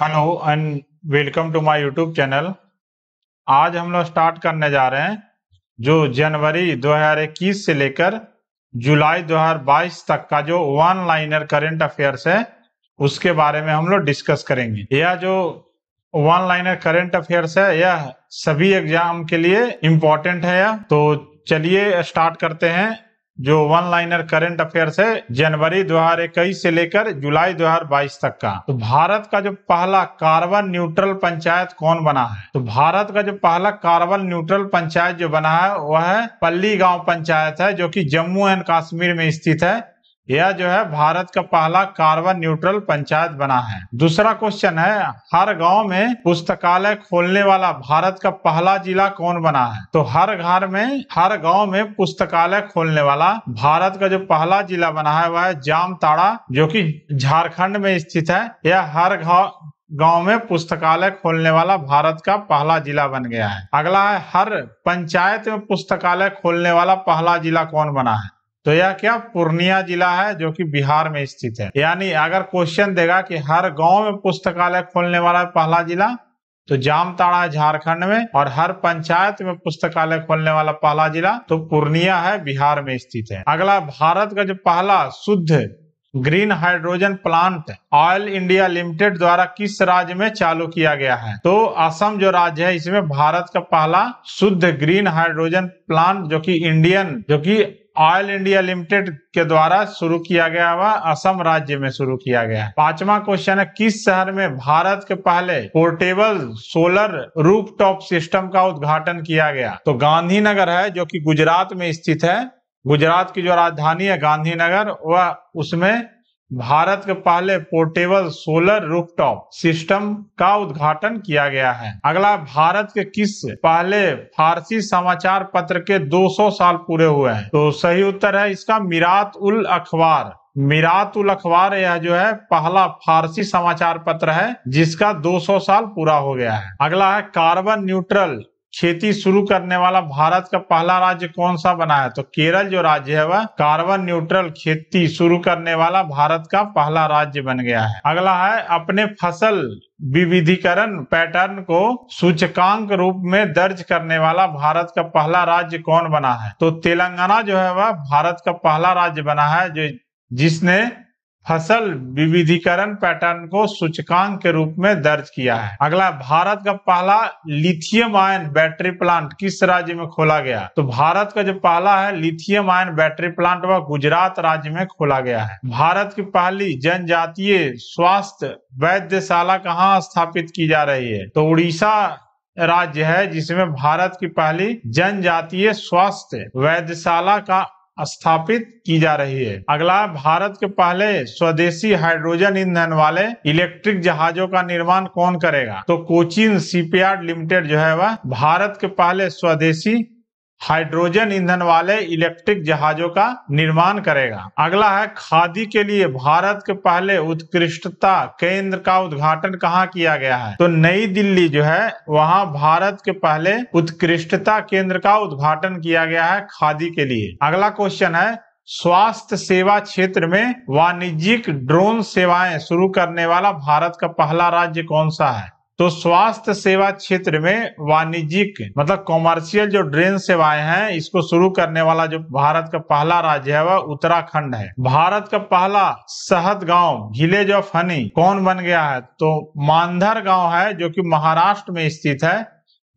hello and welcome to my YouTube channel आज हम लोग स्टार्ट करने जा रहे हैं जो जनवरी 2021 से लेकर जुलाई 2022 तक का जो वन लाइनर करेंट अफेयर्स है उसके बारे में हम लोग डिस्कस करेंगे यह जो वन लाइनर करेंट अफेयर्स है यह सभी एग्जाम के लिए इम्पोर्टेंट है यह तो चलिए स्टार्ट करते हैं जो वन लाइनर करंट अफेयर्स है जनवरी इक्कीस से लेकर जुलाई बाईस तक का तो भारत का जो पहला कार्बन न्यूट्रल पंचायत कौन बना है तो भारत का जो पहला कार्बन न्यूट्रल पंचायत जो बना है वह है पल्ली गांव पंचायत है जो कि जम्मू एंड कश्मीर में स्थित है यह जो है भारत का पहला कार्बन न्यूट्रल पंचायत बना है दूसरा क्वेश्चन है हर गांव में पुस्तकालय खोलने वाला भारत का पहला जिला कौन बना है तो हर घर में हर गांव में पुस्तकालय खोलने वाला भारत का जो पहला जिला बना है वह है जामताड़ा जो कि झारखंड में स्थित है यह हर गाँव गांव में पुस्तकालय खोलने वाला भारत का पहला जिला बन गया है अगला है हर पंचायत में पुस्तकालय खोलने वाला पहला जिला कौन बना है तो यह क्या पूर्णिया जिला है जो कि बिहार में स्थित है यानी अगर क्वेश्चन देगा कि हर गांव में पुस्तकालय खोलने वाला पहला जिला तो जामताड़ा झारखंड में और हर पंचायत में पुस्तकालय खोलने वाला पहला जिला तो पूर्णिया है बिहार में स्थित है अगला भारत का जो पहला शुद्ध green hydrogen plant oil India limited द्वारा किस राज्य में चालू किया गया है तो असम जो राज्य है इसमें भारत का पहला शुद्ध ग्रीन हाइड्रोजन प्लांट जो कि इंडियन जो कि ऑयल इंडिया लिमिटेड के द्वारा शुरू किया गया हुआ असम राज्य में शुरू किया गया पांचवा क्वेश्चन है किस शहर में भारत के पहले portable solar roof top system का उद्घाटन किया गया तो गांधीनगर है जो कि गुजरात में स्थित है गुजरात की जो राजधानी है गांधीनगर वह उसमें भारत के पहले पोर्टेबल सोलर रूफटॉप सिस्टम का उद्घाटन किया गया है अगला भारत के किस पहले फारसी समाचार पत्र के 200 साल पूरे हुए हैं तो सही उत्तर है इसका मिरात उल अखबार मिरात उल अखबार यह जो है पहला फारसी समाचार पत्र है जिसका 200 साल पूरा हो गया है अगला है कार्बन न्यूट्रल खेती शुरू करने वाला भारत का पहला राज्य कौन सा बना है तो केरल जो राज्य है वह कार्बन न्यूट्रल खेती शुरू करने वाला भारत का पहला राज्य बन गया है अगला है अपने फसल विविधीकरण पैटर्न को सूचकांक रूप में दर्ज करने वाला भारत का पहला राज्य कौन बना है तो तेलंगाना जो है वह भारत का पहला राज्य बना है जो जिसने फसल विविधीकरण पैटर्न को सूचकांक के रूप में दर्ज किया है अगला भारत का पहला लिथियम आयन बैटरी प्लांट किस राज्य में खोला गया तो भारत का जो पहला है लिथियम आयन बैटरी प्लांट वह गुजरात राज्य में खोला गया है भारत की पहली जनजातीय स्वास्थ्य वैद्यशाला कहाँ स्थापित की जा रही है तो उड़ीसा राज्य है जिसमें भारत की पहली जनजातीय स्वास्थ्य वैद्यशाला का स्थापित की जा रही है अगला भारत के पहले स्वदेशी हाइड्रोजन ईंधन वाले इलेक्ट्रिक जहाजों का निर्माण कौन करेगा तो कोचिन सीपीआर लिमिटेड जो है वह भारत के पहले स्वदेशी हाइड्रोजन ईंधन वाले इलेक्ट्रिक जहाजों का निर्माण करेगा अगला है खादी के लिए भारत के पहले उत्कृष्टता केंद्र का उद्घाटन कहाँ किया गया है तो नई दिल्ली जो है वहाँ भारत के पहले उत्कृष्टता केंद्र का उद्घाटन किया गया है खादी के लिए अगला क्वेश्चन है स्वास्थ्य सेवा क्षेत्र में वाणिज्यिक ड्रोन सेवाएं शुरू करने वाला भारत का पहला राज्य कौन सा है तो स्वास्थ्य सेवा क्षेत्र में वाणिज्यिक मतलब कॉमर्शियल जो ड्रेन सेवाएं हैं इसको शुरू करने वाला जो भारत का पहला राज्य है वह उत्तराखंड है भारत का पहला सहद गांव विलेज ऑफ हनी कौन बन गया है तो मानधर गांव है जो कि महाराष्ट्र में स्थित है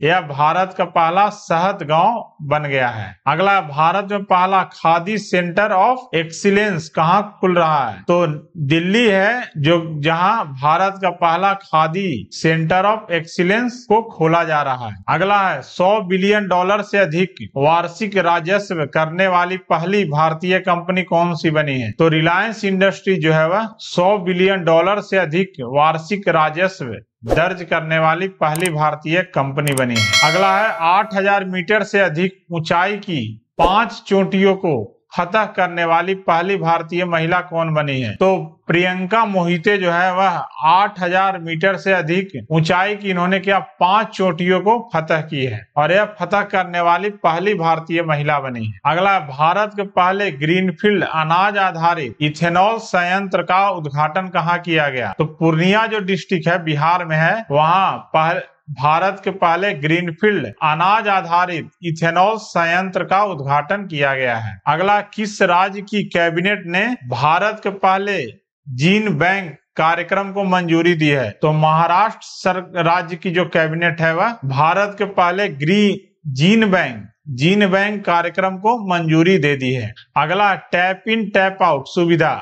यह भारत का पहला सहत गांव बन गया है अगला भारत में पहला खादी सेंटर ऑफ एक्सीलेंस कहाँ खुल रहा है तो दिल्ली है जो जहाँ भारत का पहला खादी सेंटर ऑफ एक्सीलेंस को खोला जा रहा है अगला है 100 बिलियन डॉलर से अधिक वार्षिक राजस्व करने वाली पहली भारतीय कंपनी कौन सी बनी है तो रिलायंस इंडस्ट्री जो है वह सौ बिलियन डॉलर से अधिक वार्षिक राजस्व दर्ज करने वाली पहली भारतीय कंपनी बनी है अगला है 8000 मीटर से अधिक ऊंचाई की पांच चोटियों को फतह करने वाली पहली भारतीय महिला कौन बनी है तो प्रियंका मोहिते जो है वह 8000 मीटर से अधिक ऊंचाई की इन्होंने क्या पांच चोटियों को फतह की है और यह फतह करने वाली पहली भारतीय महिला बनी है अगला भारत के पहले ग्रीनफील्ड अनाज आधारित इथेनॉल संयंत्र का उद्घाटन कहाँ किया गया तो पूर्णिया जो डिस्ट्रिक्ट है बिहार में है वहाँ पहले भारत के पहले ग्रीनफील्ड अनाज आधारित इथेनॉल संयंत्र का उद्घाटन किया गया है अगला किस राज्य की कैबिनेट ने भारत के पहले जीन बैंक कार्यक्रम को मंजूरी दी है तो महाराष्ट्र राज्य की जो कैबिनेट है वह भारत के पहले ग्री जीन बैंक जीन बैंक कार्यक्रम को मंजूरी दे दी है अगला टैप इन टैप आउट सुविधा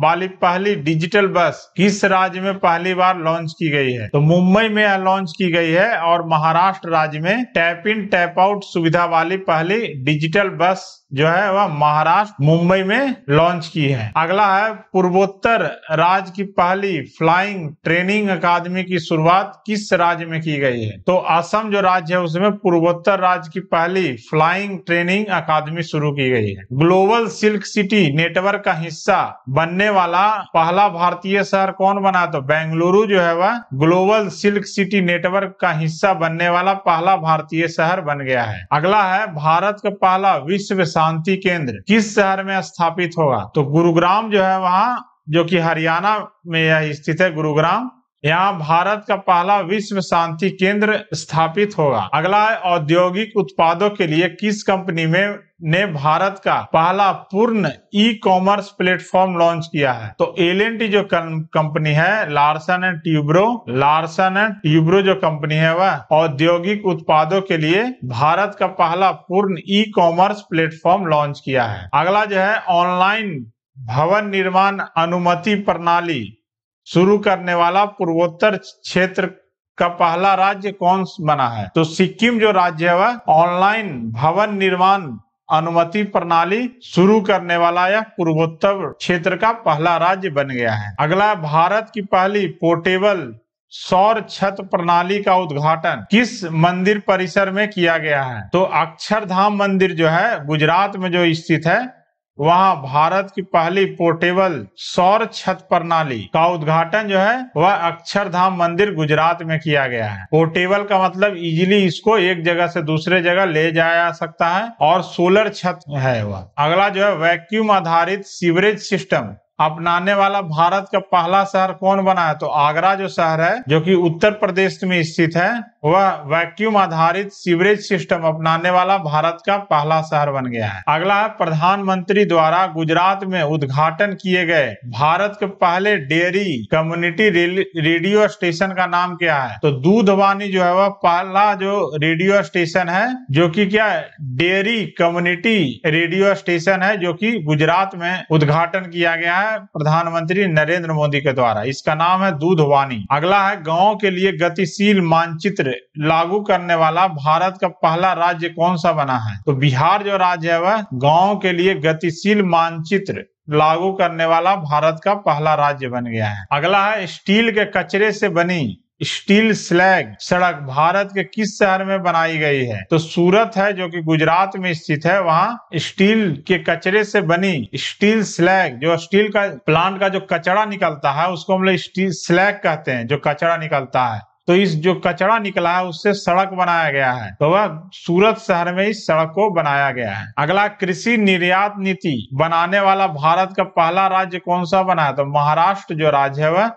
वाली पहली डिजिटल बस किस राज्य में पहली बार लॉन्च की गई है तो मुंबई में यह लॉन्च की गई है और महाराष्ट्र राज्य में टैप इन टैप आउट सुविधा वाली पहली डिजिटल बस जो है वह महाराष्ट्र मुंबई में लॉन्च की है अगला है पूर्वोत्तर राज्य की पहली फ्लाइंग ट्रेनिंग अकादमी की शुरुआत किस राज्य में की गई है तो असम जो राज्य है उसमें पूर्वोत्तर राज्य की पहली फ्लाइंग ट्रेनिंग अकादमी शुरू की गई है ग्लोबल सिल्क सिटी नेटवर्क का हिस्सा बनने वाला पहला भारतीय शहर कौन बना तो बेंगलुरु जो है वह ग्लोबल सिल्क सिटी नेटवर्क का हिस्सा बनने वाला पहला भारतीय शहर बन गया है अगला है भारत का पहला विश्व शांति केंद्र किस शहर में स्थापित होगा तो गुरुग्राम जो है वहां जो कि हरियाणा में यह स्थित है गुरुग्राम यहाँ भारत का पहला विश्व शांति केंद्र स्थापित होगा अगला औद्योगिक उत्पादों के लिए किस कंपनी में ने भारत का पहला पूर्ण ई कॉमर्स प्लेटफॉर्म लॉन्च किया है तो एल जो कंपनी है Larsen and Toubro Larsen and Toubro जो कंपनी है वह औद्योगिक उत्पादों के लिए भारत का पहला पूर्ण ई कॉमर्स प्लेटफॉर्म लॉन्च किया है अगला जो है ऑनलाइन भवन निर्माण अनुमति प्रणाली शुरू करने वाला पूर्वोत्तर क्षेत्र का पहला राज्य कौन बना है तो सिक्किम जो राज्य है वह ऑनलाइन भवन निर्माण अनुमति प्रणाली शुरू करने वाला यह पूर्वोत्तर क्षेत्र का पहला राज्य बन गया है अगला भारत की पहली पोर्टेबल सौर छत प्रणाली का उद्घाटन किस मंदिर परिसर में किया गया है तो अक्षरधाम मंदिर जो है गुजरात में जो स्थित है वहाँ भारत की पहली पोर्टेबल सौर छत प्रणाली का उद्घाटन जो है वह अक्षरधाम मंदिर गुजरात में किया गया है पोर्टेबल का मतलब इजीली इसको एक जगह से दूसरे जगह ले जाया जा सकता है और सोलर छत है वह अगला जो है वैक्यूम आधारित सीवरेज सिस्टम अपनाने वाला भारत का पहला शहर कौन बना है तो आगरा जो शहर है जो कि उत्तर प्रदेश में स्थित है वह वैक्यूम आधारित सीवरेज सिस्टम अपनाने वाला भारत का पहला शहर बन गया है अगला है प्रधानमंत्री द्वारा गुजरात में उद्घाटन किए गए भारत के पहले डेयरी कम्युनिटी रेडियो स्टेशन का नाम क्या है तो दूधवानी जो है वह पहला जो रेडियो स्टेशन है जो कि क्या डेयरी कम्युनिटी रेडियो स्टेशन है जो कि गुजरात में उद्घाटन किया गया है है प्रधानमंत्री नरेंद्र मोदी के द्वारा इसका नाम है दूध वानी अगला है गाँव के लिए गतिशील मानचित्र लागू करने वाला भारत का पहला राज्य कौन सा बना है तो बिहार जो राज्य है वह गाँव के लिए गतिशील मानचित्र लागू करने वाला भारत का पहला राज्य बन गया है अगला है स्टील के कचरे से बनी स्टील स्लैग सड़क भारत के किस शहर में बनाई गई है तो सूरत है जो कि गुजरात में स्थित है वहाँ स्टील के कचरे से बनी स्टील स्लैग जो स्टील का प्लांट का जो कचरा निकलता है उसको हम लोग स्टील स्लैग कहते हैं जो कचरा निकलता है तो इस जो कचरा निकला है उससे सड़क बनाया गया है तो वह सूरत शहर में इस सड़क को बनाया गया है अगला कृषि निर्यात नीति बनाने वाला भारत का पहला राज्य कौन सा बना है तो महाराष्ट्र जो राज्य है वह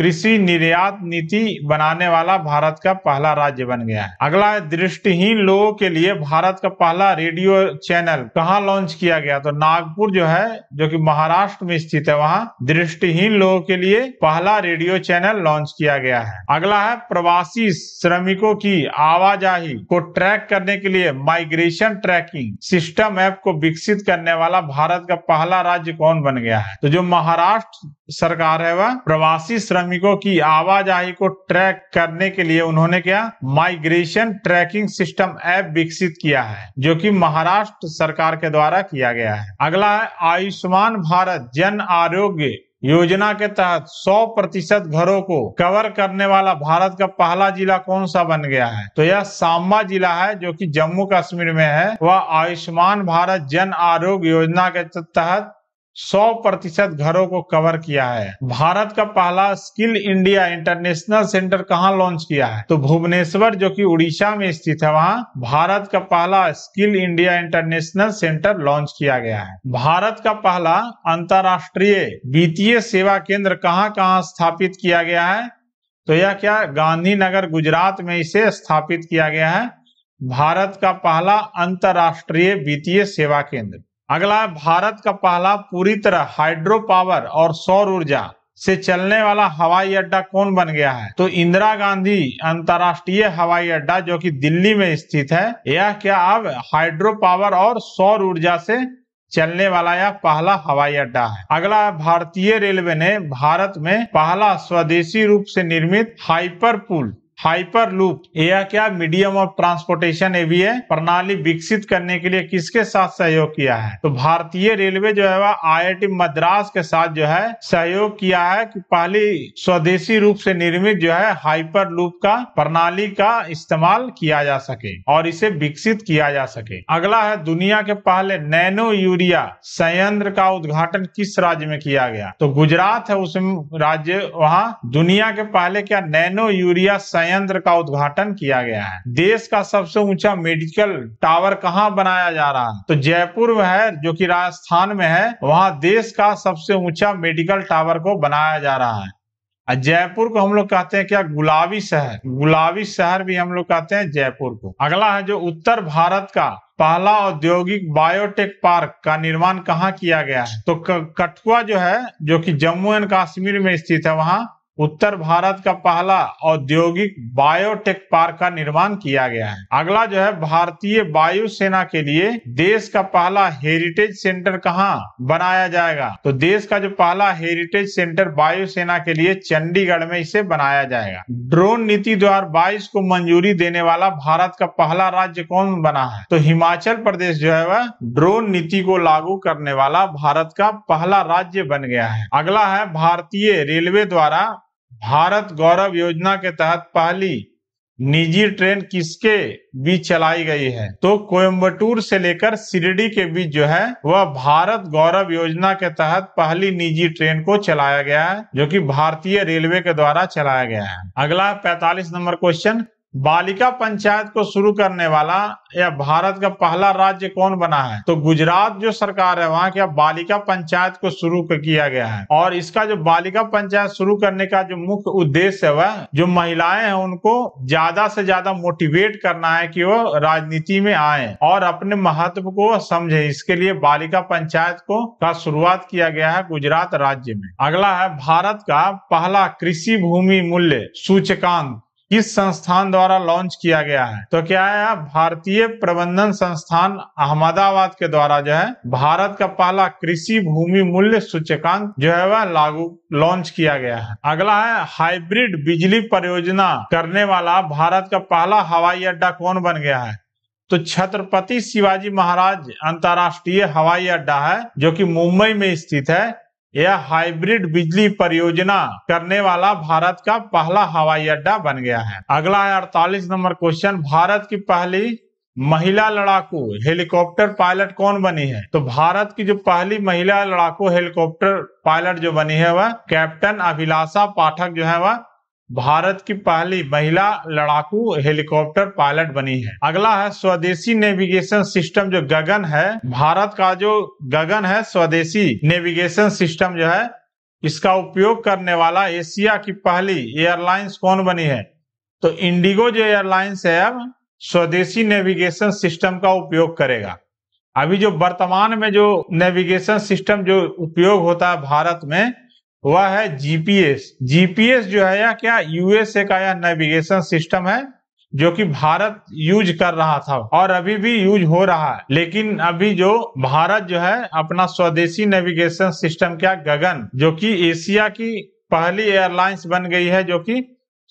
कृषि निर्यात नीति बनाने वाला भारत का पहला राज्य बन गया है अगला है दृष्टिहीन लोगों के लिए भारत का पहला रेडियो चैनल कहाँ लॉन्च किया गया तो नागपुर जो है जो कि महाराष्ट्र में स्थित है वहाँ दृष्टिहीन लोगों के लिए पहला रेडियो चैनल लॉन्च किया गया है अगला है प्रवासी श्रमिकों की आवाजाही को ट्रैक करने के लिए माइग्रेशन ट्रैकिंग सिस्टम ऐप को विकसित करने वाला भारत का पहला राज्य कौन बन गया है तो जो महाराष्ट्र सरकार है वह प्रवासी श्रमिकों की आवाजाही को ट्रैक करने के लिए उन्होंने क्या माइग्रेशन ट्रैकिंग सिस्टम ऐप विकसित किया है जो कि महाराष्ट्र सरकार के द्वारा किया गया है अगला है आयुष्मान भारत जन आरोग्य योजना के तहत 100 प्रतिशत घरों को कवर करने वाला भारत का पहला जिला कौन सा बन गया है तो यह सांबा जिला है जो कि जम्मू कश्मीर में है वह आयुष्मान भारत जन आरोग्य योजना के तहत 100 प्रतिशत घरों को कवर किया है भारत का पहला स्किल इंडिया इंटरनेशनल सेंटर कहाँ लॉन्च किया है तो भुवनेश्वर जो कि उड़ीसा में स्थित है वहाँ भारत का पहला skill India international centre launch किया गया है भारत का पहला अंतर्राष्ट्रीय वित्तीय सेवा केंद्र कहाँ कहाँ स्थापित किया गया है तो यह क्या गांधीनगर गुजरात में इसे स्थापित किया गया है भारत का पहला अंतर्राष्ट्रीय वित्तीय सेवा केंद्र अगला भारत का पहला पूरी तरह हाइड्रो पावर और सौर ऊर्जा से चलने वाला हवाई अड्डा कौन बन गया है तो इंदिरा गांधी अंतर्राष्ट्रीय हवाई अड्डा जो कि दिल्ली में स्थित है यह क्या अब हाइड्रो पावर और सौर ऊर्जा से चलने वाला यह पहला हवाई अड्डा है अगला भारतीय रेलवे ने भारत में पहला स्वदेशी रूप से निर्मित हाइपर पुल हाइपर लूप यह क्या मीडियम ऑफ ट्रांसपोर्टेशन ए भी है प्रणाली विकसित करने के लिए किसके साथ सहयोग किया है तो भारतीय रेलवे जो है वह आईआईटी मद्रास के साथ जो है सहयोग किया है कि पहली स्वदेशी रूप से निर्मित जो है हाइपर लूप का प्रणाली का इस्तेमाल किया जा सके और इसे विकसित किया जा सके अगला है दुनिया के पहले नैनो यूरिया संयंत्र का उद्घाटन किस राज्य में किया गया तो गुजरात है उस राज्य वहाँ दुनिया के पहले क्या नैनो यूरिया संयंत्र संयंत्र का उद्घाटन किया गया है देश का सबसे ऊंचा मेडिकल टावर कहाँ बनाया जा रहा है तो जयपुर है जो कि राजस्थान में है वहाँ देश का सबसे ऊंचा मेडिकल टावर को बनाया जा रहा है जयपुर को हम लोग कहते हैं क्या गुलाबी शहर गुलाबी शहर भी हम लोग कहते हैं जयपुर को अगला है जो उत्तर भारत का पहला औद्योगिक बायोटेक पार्क का निर्माण कहाँ किया गया है तो कठुआ जो है जो कि जम्मू एंड कश्मीर में स्थित है वहाँ उत्तर भारत का पहला औद्योगिक बायोटेक पार्क का निर्माण किया गया है अगला जो है भारतीय वायुसेना के लिए देश का पहला हेरिटेज सेंटर कहाँ बनाया जाएगा तो देश का जो पहला हेरिटेज सेंटर वायुसेना के लिए चंडीगढ़ में इसे बनाया जाएगा ड्रोन नीति दो को मंजूरी देने वाला भारत का पहला राज्य कौन बना है तो हिमाचल प्रदेश जो है वह ड्रोन नीति को लागू करने वाला भारत का पहला राज्य बन गया है अगला है भारतीय रेलवे द्वारा भारत गौरव योजना के तहत पहली निजी ट्रेन किसके बीच चलाई गई है तो कोयम्बटूर से लेकर सिरडी के बीच जो है वह भारत गौरव योजना के तहत पहली निजी ट्रेन को चलाया गया है जो कि भारतीय रेलवे के द्वारा चलाया गया है अगला 45 नंबर क्वेश्चन बालिका पंचायत को शुरू करने वाला या भारत का पहला राज्य कौन बना है तो गुजरात जो सरकार है वहाँ क्या बालिका पंचायत को शुरू किया गया है और इसका जो बालिका पंचायत शुरू करने का जो मुख्य उद्देश्य है वह जो महिलाएं हैं उनको ज्यादा से ज्यादा मोटिवेट करना है कि वो राजनीति में आए और अपने महत्व को समझे इसके लिए बालिका पंचायत को का शुरुआत किया गया है गुजरात राज्य में अगला है भारत का पहला कृषि भूमि मूल्य सूचकांक किस संस्थान द्वारा लॉन्च किया गया है तो क्या है भारतीय प्रबंधन संस्थान अहमदाबाद के द्वारा जो है भारत का पहला कृषि भूमि मूल्य सूचकांक जो है वह लागू लॉन्च किया गया है अगला है हाइब्रिड बिजली परियोजना करने वाला भारत का पहला हवाई अड्डा कौन बन गया है तो छत्रपति शिवाजी महाराज अंतर्राष्ट्रीय हवाई अड्डा है जो कि मुंबई में स्थित है यह हाइब्रिड बिजली परियोजना करने वाला भारत का पहला हवाई अड्डा बन गया है अगला है अड़तालीस नंबर क्वेश्चन भारत की पहली महिला लड़ाकू हेलीकॉप्टर पायलट कौन बनी है तो भारत की जो पहली महिला लड़ाकू हेलीकॉप्टर पायलट जो बनी है वह कैप्टन अभिलाषा पाठक जो है वह भारत की पहली महिला लड़ाकू हेलीकॉप्टर पायलट बनी है अगला है स्वदेशी नेविगेशन सिस्टम जो गगन है भारत का जो गगन है स्वदेशी नेविगेशन सिस्टम जो है इसका उपयोग करने वाला एशिया की पहली एयरलाइंस कौन बनी है तो इंडिगो जो एयरलाइंस है अब स्वदेशी नेविगेशन सिस्टम का उपयोग करेगा अभी जो वर्तमान में जो नेविगेशन सिस्टम जो उपयोग होता है भारत में वह है जीपीएस जीपीएस जो है या क्या यूएसए का यह नेविगेशन सिस्टम है जो कि भारत यूज कर रहा था और अभी भी यूज हो रहा है लेकिन अभी जो भारत जो है अपना स्वदेशी नेविगेशन सिस्टम क्या गगन जो कि एशिया की पहली एयरलाइंस बन गई है जो कि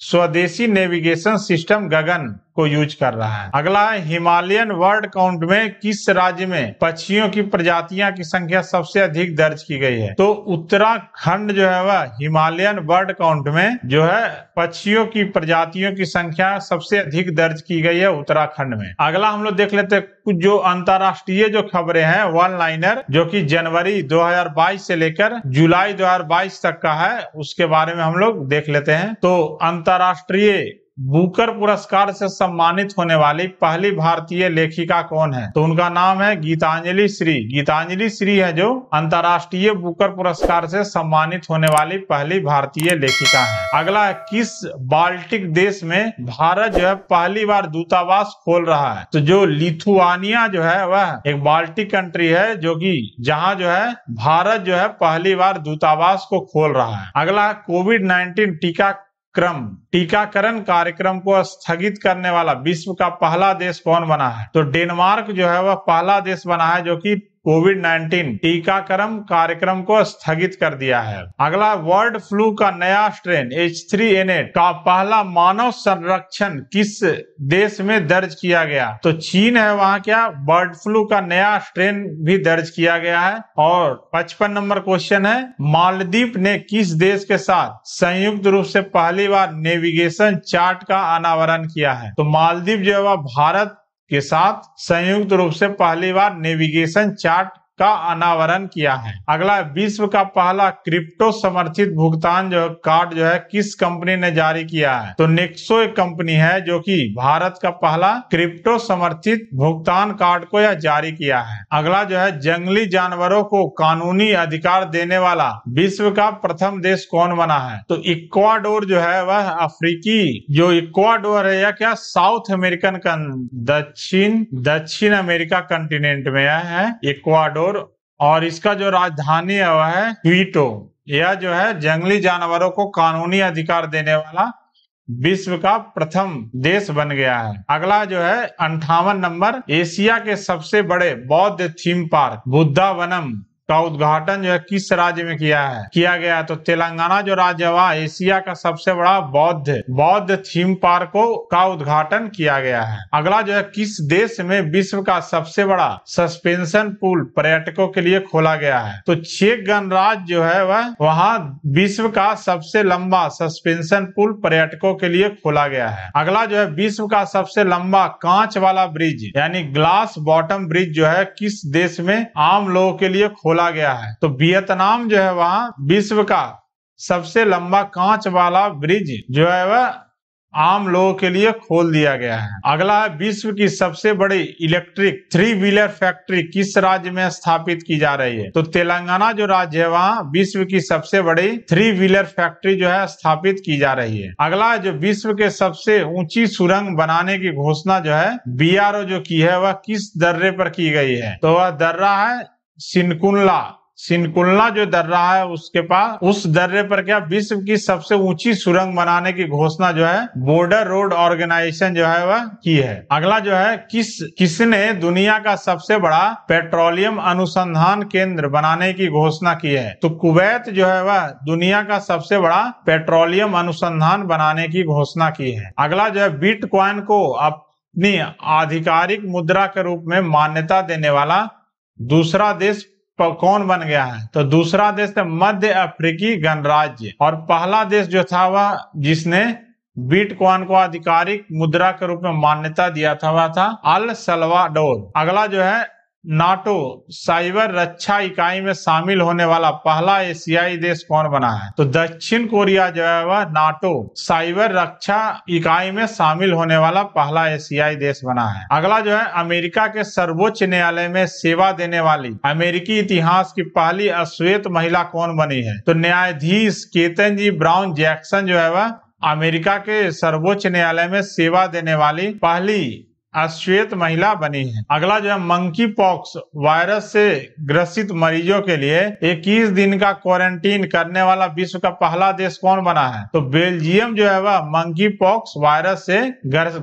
स्वदेशी नेविगेशन सिस्टम गगन को यूज कर रहा है अगला है हिमालयन वर्ल्ड काउंट में किस राज्य में पक्षियों की प्रजातियां की संख्या सबसे अधिक दर्ज की गई है तो उत्तराखंड जो है वह हिमालयन वर्ल्ड काउंट में जो है पक्षियों की प्रजातियों की संख्या सबसे अधिक दर्ज की गई है उत्तराखंड में अगला हम लोग देख लेते हैं कुछ जो अंतर्राष्ट्रीय जो खबरें हैं वन लाइनर जो कि जनवरी 2022 से लेकर जुलाई 2022 तक का है उसके बारे में हम लोग देख लेते हैं तो अंतर्राष्ट्रीय बुकर पुरस्कार से सम्मानित होने वाली पहली भारतीय लेखिका कौन है तो उनका नाम है गीतांजलि श्री गीतांजलि श्री है जो अंतर्राष्ट्रीय बुकर पुरस्कार से सम्मानित होने वाली पहली भारतीय लेखिका है अगला है किस बाल्टिक देश में भारत जो है पहली बार दूतावास खोल रहा है तो जो लिथुआनिया जो है वह एक बाल्टिक कंट्री है जो की जहाँ जो है भारत जो है पहली बार दूतावास को खोल रहा है अगला कोविड नाइन्टीन टीका क्रम टीकाकरण कार्यक्रम को स्थगित करने वाला विश्व का पहला देश कौन बना है तो डेनमार्क जो है वह पहला देश बना है जो कि कोविड 19 टीकाकरण कार्यक्रम को स्थगित कर दिया है अगला वर्ल्ड फ्लू का नया strain H three N A का पहला मानव संरक्षण किस देश में दर्ज किया गया तो चीन है वहाँ क्या बर्ड फ्लू का नया स्ट्रेन भी दर्ज किया गया है और पचपन नंबर क्वेश्चन है मालदीप ने किस देश के साथ संयुक्त रूप से पहली बार नेविगेशन चार्ट का अनावरण किया है तो मालदीप जो है वह भारत के साथ संयुक्त रूप से पहली बार नेविगेशन चार्ट का अनावरण किया है अगला विश्व का पहला क्रिप्टो समर्थित भुगतान जो कार्ड जो है किस कंपनी ने जारी किया है तो नेक्सो एक कंपनी है जो कि भारत का पहला क्रिप्टो समर्थित भुगतान कार्ड को यह जारी किया है अगला जो है जंगली जानवरों को कानूनी अधिकार देने वाला विश्व का प्रथम देश कौन बना है तो इक्वाडोर जो है वह अफ्रीकी जो इक्वाडोर है या क्या साउथ अमेरिकन दक्षिण दक्षिण अमेरिका कंटिनेंट में है इक्वाडोर मयूर और इसका जो राजधानी है वह है क्वीटो यह जो है जंगली जानवरों को कानूनी अधिकार देने वाला विश्व का प्रथम देश बन गया है अगला जो है अंठावन नंबर एशिया के सबसे बड़े बौद्ध थीम पार्क बुद्धा वनम का उद्घाटन जो है किस राज्य में किया है किया गया तो तेलंगाना जो राज्य हुआ एशिया का सबसे बड़ा बौद्ध बौद्ध थीम पार्क का उद्घाटन किया गया है अगला जो है किस देश में विश्व का सबसे बड़ा सस्पेंशन पुल पर्यटकों के लिए खोला गया है तो चेक गणराज्य जो है वह वहाँ विश्व का सबसे लंबा सस्पेंशन पुल पर्यटकों के लिए खोला गया है अगला जो है विश्व का सबसे लंबा कांच वाला ब्रिज यानी ग्लास बॉटम ब्रिज जो है किस देश में आम लोगों के लिए खोला बोला गया है तो वियतनाम जो है वहां विश्व का सबसे लंबा कांच वाला ब्रिज जो है वह आम लोगों के लिए खोल दिया गया है अगला है विश्व की सबसे बड़ी इलेक्ट्रिक थ्री व्हीलर फैक्ट्री किस राज्य में स्थापित की जा रही है तो तेलंगाना जो राज्य है वहाँ विश्व की सबसे बड़ी थ्री व्हीलर फैक्ट्री जो है स्थापित की जा रही है अगला है जो विश्व के सबसे ऊंची सुरंग बनाने की घोषणा जो है बी जो की है वह किस दर्रे पर की गई है तो वह दर्रा है सिनकुल्ला सिनकुल्ला जो दर्रा है उसके पास उस दर्रे पर क्या विश्व की सबसे ऊंची सुरंग बनाने की घोषणा जो है बॉर्डर रोड ऑर्गेनाइजेशन जो है वह की है अगला जो है किस किसने दुनिया का सबसे बड़ा पेट्रोलियम अनुसंधान केंद्र बनाने की घोषणा की है तो कुवैत जो है वह दुनिया का सबसे बड़ा पेट्रोलियम अनुसंधान बनाने की घोषणा की है अगला जो है बीट को अपनी आधिकारिक मुद्रा के रूप में मान्यता देने वाला दूसरा देश कौन बन गया है तो दूसरा देश था मध्य अफ्रीकी गणराज्य और पहला देश जो था वह जिसने बिटकॉइन को आधिकारिक मुद्रा के रूप में मान्यता दिया था वह था अल सलवाडोर अगला जो है नाटो साइबर रक्षा इकाई में शामिल होने वाला पहला एशियाई देश कौन बना है तो दक्षिण कोरिया जो है वह नाटो साइबर रक्षा इकाई में शामिल होने वाला पहला एशियाई देश बना है अगला जो है अमेरिका के सर्वोच्च न्यायालय में सेवा देने वाली अमेरिकी इतिहास की पहली अश्वेत महिला कौन बनी है तो न्यायाधीश केतन जी ब्राउन जैक्सन जो है वह अमेरिका के सर्वोच्च न्यायालय में सेवा देने वाली पहली अश्वेत महिला बनी है अगला जो है मंकी पॉक्स वायरस से ग्रसित मरीजों के लिए 21 दिन का क्वारंटीन करने वाला विश्व का पहला देश कौन बना है तो बेल्जियम जो है वह मंकी पॉक्स वायरस से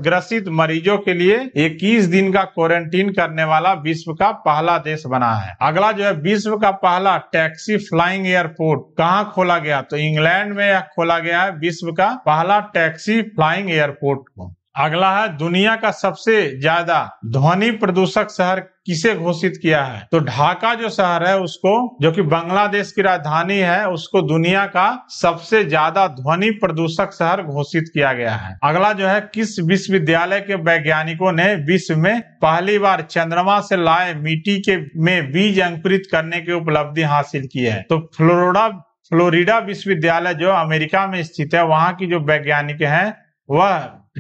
ग्रसित मरीजों के लिए 21 दिन का क्वारंटीन करने वाला विश्व का पहला देश बना है अगला जो है विश्व का पहला टैक्सी फ्लाइंग एयरपोर्ट कहाँ खोला गया तो इंग्लैंड में यह खोला गया है विश्व का पहला टैक्सी फ्लाइंग एयरपोर्ट को अगला है दुनिया का सबसे ज्यादा ध्वनि प्रदूषक शहर किसे घोषित किया है तो ढाका जो शहर है उसको जो कि बांग्लादेश की राजधानी है उसको दुनिया का सबसे ज्यादा ध्वनि प्रदूषक शहर घोषित किया गया है अगला जो है किस विश्वविद्यालय के वैज्ञानिकों ने विश्व में पहली बार चंद्रमा से लाए मिट्टी के में बीज अंकुरित करने की उपलब्धि हासिल की है तो फ्लोरिडा फ्लोरिडा विश्वविद्यालय जो अमेरिका में स्थित है वहाँ की जो वैज्ञानिक है वह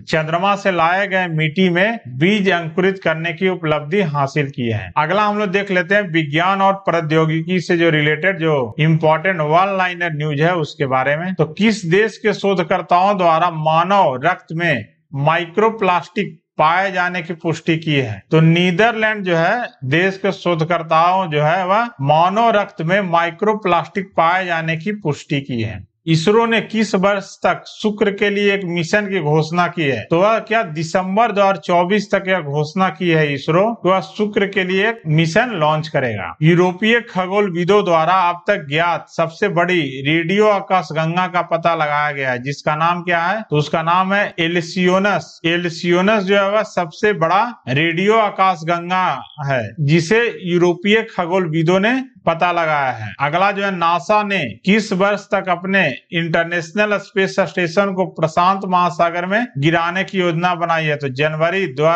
चंद्रमा से लाए गए मिट्टी में बीज अंकुरित करने की उपलब्धि हासिल की है अगला हम लोग देख लेते हैं विज्ञान और प्रौद्योगिकी से जो रिलेटेड जो इम्पोर्टेंट वन लाइनर न्यूज है उसके बारे में तो किस देश के शोधकर्ताओं द्वारा मानव रक्त में माइक्रोप्लास्टिक पाए जाने की पुष्टि की है तो नीदरलैंड जो है देश के शोधकर्ताओं जो है वह मानव रक्त में माइक्रोप्लास्टिक पाए जाने की पुष्टि की है इसरो ने किस वर्ष तक शुक्र के लिए एक मिशन की घोषणा की है तो वह क्या दिसंबर 2024 तक यह घोषणा की है इसरो तो वह शुक्र के लिए एक मिशन लॉन्च करेगा यूरोपीय खगोल विदो द्वारा अब तक ज्ञात सबसे बड़ी रेडियो आकाश गंगा का पता लगाया गया है जिसका नाम क्या है तो उसका नाम है एलिसियोनस एलिसियोनस जो है वह सबसे बड़ा रेडियो गंगा है जिसे यूरोपीय विदो ने पता लगाया है अगला जो है नासा ने किस वर्ष तक अपने इंटरनेशनल स्पेस स्टेशन को प्रशांत महासागर में गिराने की योजना बनाई है तो जनवरी दो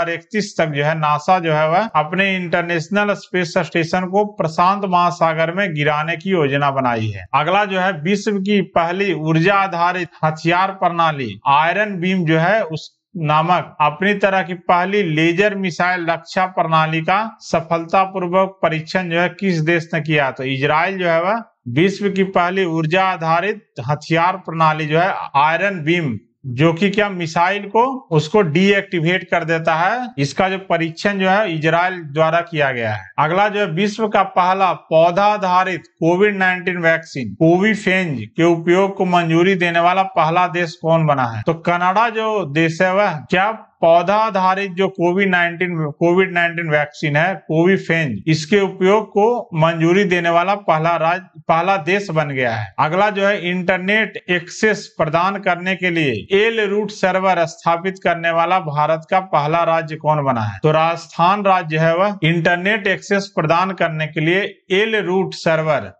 तक जो है नासा जो है वह अपने इंटरनेशनल स्पेस स्टेशन को प्रशांत महासागर में गिराने की योजना बनाई है अगला जो है विश्व की पहली ऊर्जा आधारित हथियार प्रणाली आयरन बीम जो है उस नामक अपनी तरह की पहली लेजर मिसाइल रक्षा प्रणाली का सफलतापूर्वक परीक्षण जो है किस देश ने किया तो इजराइल जो है वह विश्व की पहली ऊर्जा आधारित हथियार प्रणाली जो है आयरन बीम जो कि क्या मिसाइल को उसको डीएक्टिवेट कर देता है इसका जो परीक्षण जो है इजराइल द्वारा किया गया है अगला जो है विश्व का पहला पौधा आधारित कोविड 19 वैक्सीन कोविफेंज के उपयोग को मंजूरी देने वाला पहला देश कौन बना है तो कनाडा जो देश है वह क्या पौधा आधारित जो covid nineteen covid nineteen vaccine है कोविफेंज इसके उपयोग को मंजूरी देने वाला पहला राज्य पहला देश बन गया है अगला जो है इंटरनेट एक्सेस प्रदान करने के लिए एल रूट सर्वर स्थापित करने वाला भारत का पहला राज्य कौन बना है तो राजस्थान राज्य है वह इंटरनेट एक्सेस प्रदान करने के लिए एल रूट सर्वर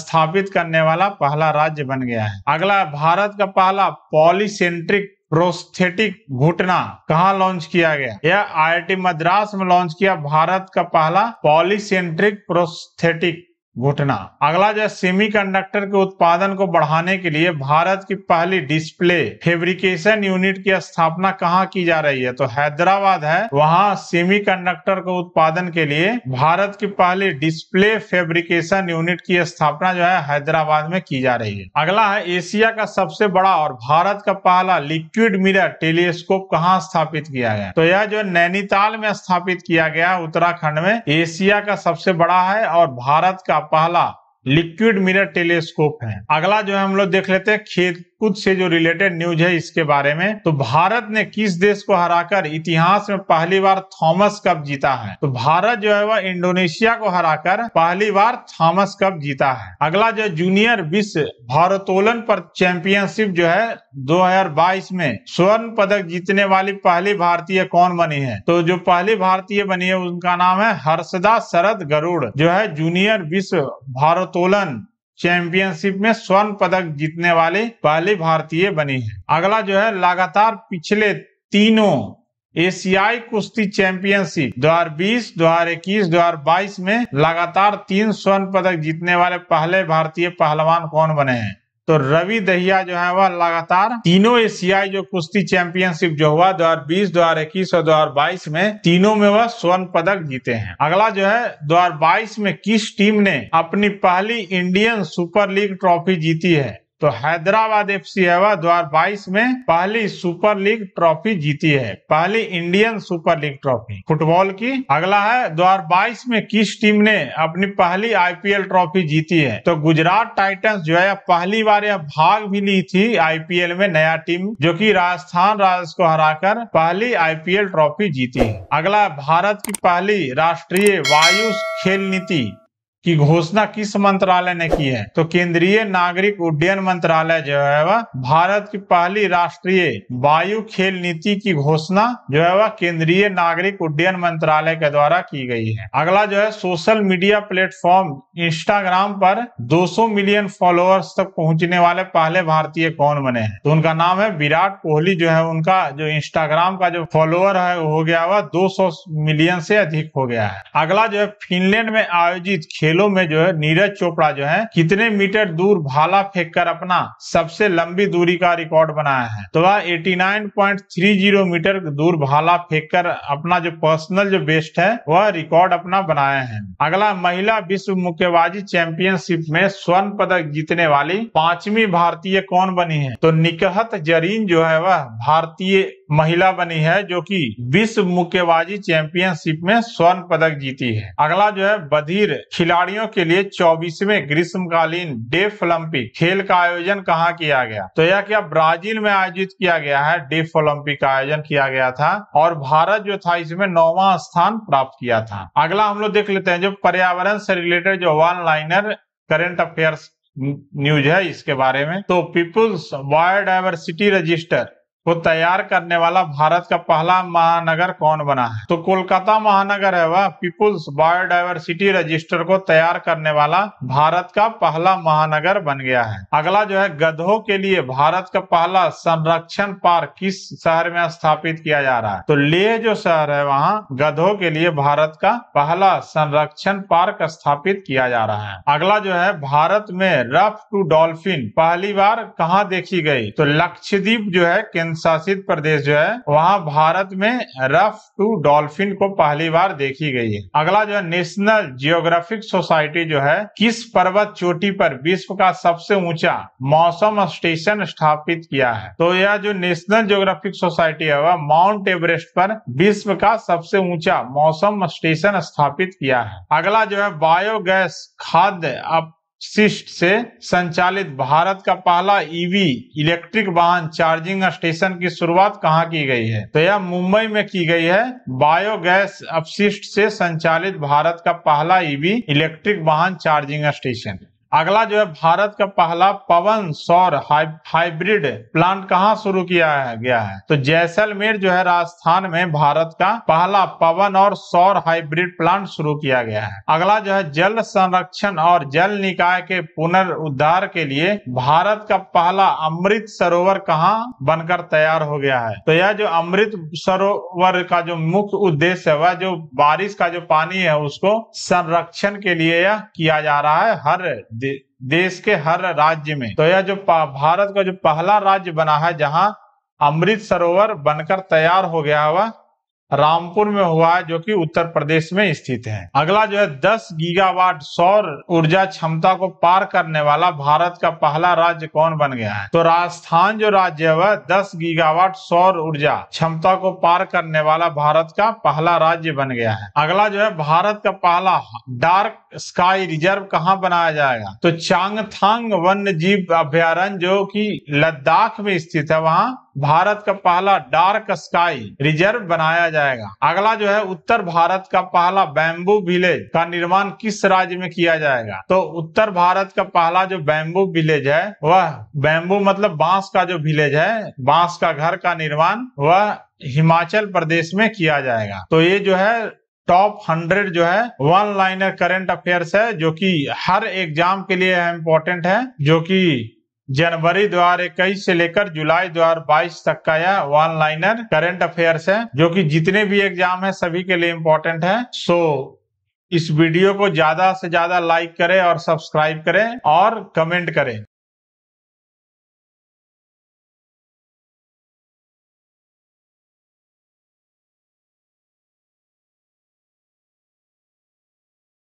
स्थापित करने वाला पहला राज्य बन गया है अगला भारत का पहला पॉलीसेंट्रिक प्रोस्थेटिक घुटना कहाँ लॉन्च किया गया यह आईआईटी मद्रास में लॉन्च किया भारत का पहला पॉलिसेंट्रिक प्रोस्थेटिक घुटना अगला जो सेमीकंडक्टर के उत्पादन को बढ़ाने के लिए भारत की पहली डिस्प्ले फेब्रिकेशन यूनिट की स्थापना कहाँ की जा रही है तो हैदराबाद है वहाँ सेमीकंडक्टर के उत्पादन के लिए भारत की पहली डिस्प्ले फेब्रिकेशन यूनिट की स्थापना जो है हैदराबाद में की जा रही है अगला है एशिया का सबसे बड़ा और भारत का पहला लिक्विड मिरर टेलीस्कोप कहाँ स्थापित किया गया तो यह जो नैनीताल में स्थापित किया गया उत्तराखंड में एशिया का सबसे बड़ा है और भारत का पहला लिक्विड मिरर टेलीस्कोप है अगला जो है हम लोग देख लेते हैं खेत कुद से जो रिलेटेड न्यूज है इसके बारे में तो भारत ने किस देश को हराकर इतिहास में पहली बार थॉमस कप जीता है तो भारत जो है वह इंडोनेशिया को हराकर पहली बार थॉमस कप जीता है अगला जो जूनियर विश्व भारोत्तोलन पर चैंपियनशिप जो है 2022 में स्वर्ण पदक जीतने वाली पहली भारतीय कौन बनी है तो जो पहली भारतीय बनी है उनका नाम है हर्षदा शरद गरुड़ जो है जूनियर विश्व भारोत्तोलन चैंपियनशिप में स्वर्ण पदक जीतने वाले पहले भारतीय बने हैं अगला जो है लगातार पिछले तीनों एशियाई कुश्ती चैंपियनशिप 2020, 2021, 2022 में लगातार तीन स्वर्ण पदक जीतने वाले पहले भारतीय पहलवान कौन बने हैं तो रवि दहिया जो है वह लगातार तीनों एशियाई जो कुश्ती चैंपियनशिप जो हुआ दो दो हजार बीस हजार इक्कीस और दो हजार बाईस में तीनों में वह स्वर्ण पदक जीते हैं अगला जो है दो हजार बाईस में किस टीम ने अपनी पहली इंडियन सुपर लीग ट्रॉफी जीती है तो हैदराबाद एफ सी है वह दो में पहली सुपर लीग ट्रॉफी जीती है पहली Indian super league trophy football की अगला है दो में किस टीम ने अपनी पहली आईपीएल ट्रॉफी जीती है तो गुजरात टाइटंस जो है पहली बार यह भाग भी ली थी आईपीएल में नया टीम जो कि राजस्थान रॉयल्स को हराकर पहली आईपीएल ट्रॉफी जीती है अगला भारत की पहली राष्ट्रीय वायु खेल नीति की घोषणा किस मंत्रालय ने की है तो केंद्रीय नागरिक उड्डयन मंत्रालय जो है वह भारत की पहली राष्ट्रीय वायु खेल नीति की घोषणा जो है वह केंद्रीय नागरिक उड्डयन मंत्रालय के द्वारा की गई है अगला जो है सोशल मीडिया प्लेटफॉर्म इंस्टाग्राम पर 200 मिलियन फॉलोअर्स तक पहुंचने वाले पहले भारतीय कौन बने हैं तो उनका नाम है विराट कोहली जो है उनका जो इंस्टाग्राम का जो फॉलोअर है हो गया वह दो मिलियन से अधिक हो गया है अगला जो है फिनलैंड में आयोजित खेल खेलों में जो है नीरज चोपड़ा जो है कितने मीटर दूर भाला फेंक कर अपना सबसे लंबी दूरी का रिकॉर्ड बनाया है तो वह 89.30 मीटर दूर भाला फेंक कर अपना जो पर्सनल जो बेस्ट है वह रिकॉर्ड अपना बनाया है अगला महिला विश्व मुक्केबाजी चैंपियनशिप में स्वर्ण पदक जीतने वाली पांचवी भारतीय कौन बनी है तो निकहत जरीन जो है वह भारतीय महिला बनी है जो कि विश्व मुक्केबाजी चैंपियनशिप में स्वर्ण पदक जीती है अगला जो है बधिर खिलाड़ियों के लिए चौबीसवें ग्रीष्मकालीन डेफ ओलंपिक खेल का आयोजन कहाँ किया गया तो यह क्या ब्राजील में आयोजित किया गया है डेफ ओलंपिक का आयोजन किया गया था और भारत जो था इसमें नौवा स्थान प्राप्त किया था अगला हम लोग देख लेते हैं जो पर्यावरण से रिलेटेड जो one liner current affairs news है इसके बारे में तो पीपुल्स बायोडाइवर्सिटी रजिस्टर को तैयार करने वाला भारत का पहला महानगर कौन बना है तो कोलकाता महानगर है वह पीपुल्स बायोडाइवर्सिटी रजिस्टर को तैयार करने वाला भारत का पहला महानगर बन गया है अगला जो है गधों के लिए भारत का पहला संरक्षण पार्क किस शहर में स्थापित किया जा रहा है तो ले जो शहर है वहाँ गधों के लिए भारत का पहला संरक्षण पार्क स्थापित किया जा रहा है अगला जो है भारत में रफ टू डॉल्फिन पहली बार कहाँ देखी गई तो लक्षद्वीप जो है केंद्र शासित प्रदेश जो है वहाँ भारत में रफ टू डॉल्फिन को पहली बार देखी गई है अगला जो है नेशनल जियोग्राफिक सोसाइटी जो है किस पर्वत चोटी पर विश्व का सबसे ऊंचा मौसम स्टेशन स्थापित किया है तो यह जो नेशनल जियोग्राफिक सोसाइटी है वह माउंट एवरेस्ट पर विश्व का सबसे ऊंचा मौसम स्टेशन स्थापित किया है अगला जो है बायोगैस खाद्य शिष्ट से संचालित भारत का पहला ईवी e इलेक्ट्रिक वाहन चार्जिंग स्टेशन की शुरुआत कहाँ की गई है तो यह मुंबई में की गई है बायोगैस अपशिष्ट से संचालित भारत का पहला ईवी e इलेक्ट्रिक वाहन चार्जिंग स्टेशन अगला जो है भारत का पहला पवन सौर हाइब्रिड प्लांट कहाँ शुरू किया गया है तो जैसलमेर जो है राजस्थान में भारत का पहला पवन और सौर हाइब्रिड प्लांट शुरू किया गया है अगला जो है जल संरक्षण और जल निकाय के पुनरुद्धार के लिए भारत का पहला अमृत सरोवर कहाँ बनकर तैयार हो गया है तो यह जो अमृत सरोवर का जो मुख्य उद्देश्य है वह जो बारिश का जो पानी है उसको संरक्षण के लिए यह किया जा रहा है हर दे, देश के हर राज्य में तो यह जो भारत का जो पहला राज्य बना है जहां अमृत सरोवर बनकर तैयार हो गया हुआ रामपुर में हुआ है जो कि उत्तर प्रदेश में स्थित है अगला जो है 10 गीगावाट सौर ऊर्जा क्षमता को पार करने वाला भारत का पहला राज्य कौन बन गया है तो राजस्थान जो राज्य है वह 10 गीगावाट सौर ऊर्जा क्षमता को पार करने वाला भारत का पहला राज्य बन गया है अगला जो है भारत का पहला डार्क स्काई रिजर्व कहाँ बनाया जाएगा तो चांगथांग वन्य जीव अभ्यारण्य जो की लद्दाख में स्थित है वहाँ भारत का पहला डार्क स्काई रिजर्व बनाया जाएगा अगला जो है उत्तर भारत का पहला बैम्बू विलेज का निर्माण किस राज्य में किया जाएगा तो उत्तर भारत का पहला जो बैम्बू विलेज है वह बैम्बू मतलब बांस का जो विलेज है बांस का घर का निर्माण वह हिमाचल प्रदेश में किया जाएगा तो ये जो है टॉप हंड्रेड जो है वन लाइनर करेंट अफेयर्स है जो कि हर एग्जाम के लिए इम्पोर्टेंट है जो कि जनवरी दो हजार इक्कीस से लेकर जुलाई दो हजार बाईस तक का यह वन लाइनर करंट अफेयर्स है जो कि जितने भी एग्जाम है सभी के लिए इम्पोर्टेंट है सो so, इस वीडियो को ज्यादा से ज्यादा लाइक करें और सब्सक्राइब करें और कमेंट करें